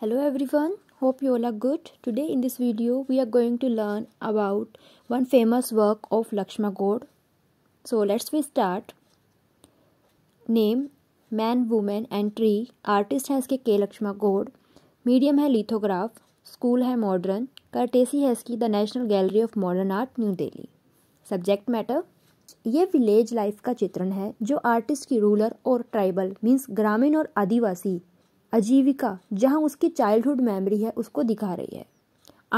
hello everyone hope you all are good today in this video we are going to learn about one famous work of lakshma god so let's we start name man woman and tree artist है इसके के लक्ष्मा Goud medium है lithograph school है modern courtesy है इसकी the national gallery of modern art new Delhi subject matter ये village life का चित्रण है जो आर्टिस्ट की रूरल और ट्राइबल मीन्स ग्रामीण और आदिवासी आजीविका जहाँ उसकी चाइल्डहुड मेमोरी है उसको दिखा रही है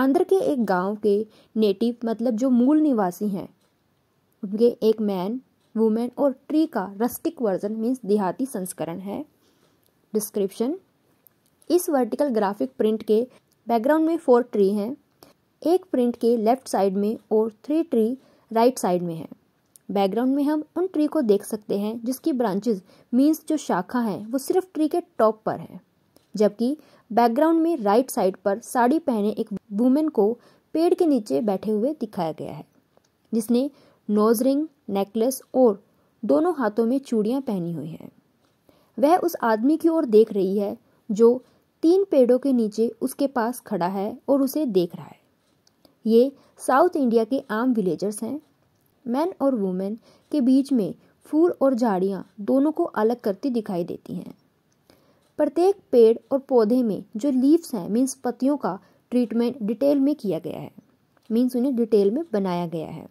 आंध्र के एक गांव के नेटिव मतलब जो मूल निवासी हैं उनके एक मैन वुमेन और ट्री का रस्टिक वर्जन मीन्स देहाती संस्करण है डिस्क्रिप्शन इस वर्टिकल ग्राफिक प्रिंट के बैकग्राउंड में फोर ट्री हैं एक प्रिंट के लेफ्ट साइड में और थ्री ट्री राइट साइड में हैं बैकग्राउंड में हम उन ट्री को देख सकते हैं जिसकी ब्रांचेज मीन्स जो शाखा है वो सिर्फ ट्री के टॉप पर है जबकि बैकग्राउंड में राइट साइड पर साड़ी पहने एक वूमेन को पेड़ के नीचे बैठे हुए दिखाया गया है जिसने नोज रिंग नेकलेस और दोनों हाथों में चूड़ियाँ पहनी हुई हैं वह उस आदमी की ओर देख रही है जो तीन पेड़ों के नीचे उसके पास खड़ा है और उसे देख रहा है ये साउथ इंडिया के आम विलेजर्स हैं मैन और वुमेन के बीच में फूल और झाड़ियाँ दोनों को अलग करती दिखाई देती हैं प्रत्येक पेड़ और पौधे में जो लीव्स हैं मीन्स पत्तियों का ट्रीटमेंट डिटेल में किया गया है मीन्स उन्हें डिटेल में बनाया गया है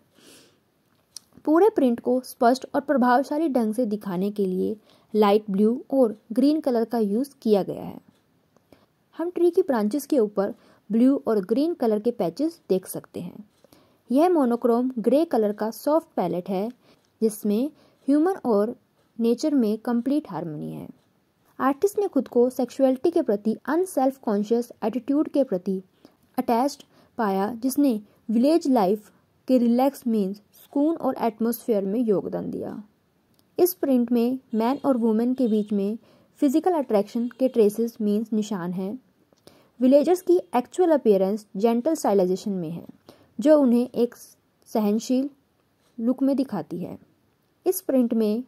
पूरे प्रिंट को स्पष्ट और प्रभावशाली ढंग से दिखाने के लिए लाइट ब्लू और ग्रीन कलर का यूज़ किया गया है हम ट्री की ब्रांचेस के ऊपर ब्लू और ग्रीन कलर के पैचेस देख सकते हैं यह मोनोक्रोम ग्रे कलर का सॉफ्ट पैलेट है जिसमें ह्यूमन और नेचर में कंप्लीट हारमोनी है आर्टिस्ट ने खुद को सेक्सुअलिटी के प्रति अनसेल्फ कॉन्शियस एटीट्यूड के प्रति अटैच्ड पाया जिसने विलेज लाइफ के रिलैक्स मीन्स सुकून और एटमोसफियर में योगदान दिया इस प्रिंट में मैन और वुमेन के बीच में फिजिकल अट्रैक्शन के ट्रेसेस मीन्स निशान हैं विलेजर्स की एक्चुअल अपेयरेंस जेंटल स्टाइलाइजेशन में है जो उन्हें एक सहनशील लुक में दिखाती है इस प्रिंट में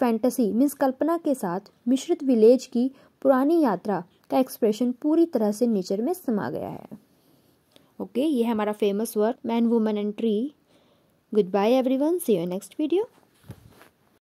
फैंटेसी मीन्स कल्पना के साथ मिश्रित विलेज की पुरानी यात्रा का एक्सप्रेशन पूरी तरह से नेचर में समा गया है ओके okay, ये है हमारा famous work man women and tree good bye everyone see you next video